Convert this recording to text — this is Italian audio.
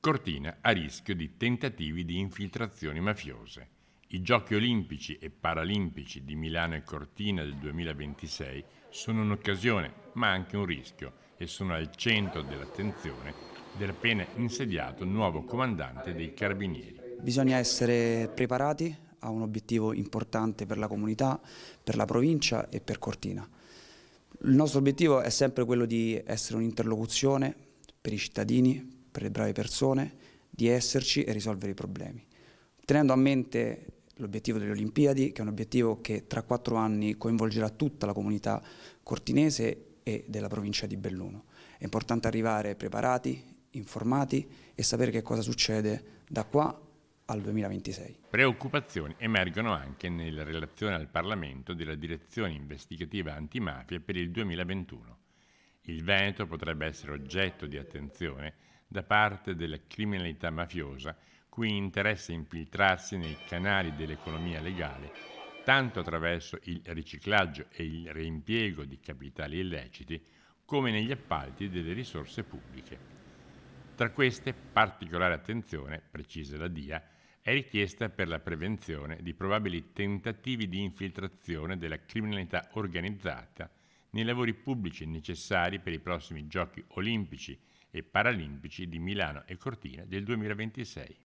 Cortina a rischio di tentativi di infiltrazioni mafiose. I Giochi olimpici e paralimpici di Milano e Cortina del 2026 sono un'occasione, ma anche un rischio, e sono al centro dell'attenzione del appena insediato nuovo comandante dei Carabinieri. Bisogna essere preparati a un obiettivo importante per la comunità, per la provincia e per Cortina. Il nostro obiettivo è sempre quello di essere un'interlocuzione per i cittadini, per le brave persone di esserci e risolvere i problemi. Tenendo a mente l'obiettivo delle Olimpiadi, che è un obiettivo che tra quattro anni coinvolgerà tutta la comunità cortinese e della provincia di Belluno. È importante arrivare preparati, informati e sapere che cosa succede da qua al 2026. Preoccupazioni emergono anche nella relazione al Parlamento della Direzione Investigativa Antimafia per il 2021. Il Veneto potrebbe essere oggetto di attenzione da parte della criminalità mafiosa, cui interessa infiltrarsi nei canali dell'economia legale, tanto attraverso il riciclaggio e il reimpiego di capitali illeciti, come negli appalti delle risorse pubbliche. Tra queste, particolare attenzione, precisa la DIA, è richiesta per la prevenzione di probabili tentativi di infiltrazione della criminalità organizzata nei lavori pubblici necessari per i prossimi Giochi olimpici e paralimpici di Milano e Cortina del 2026.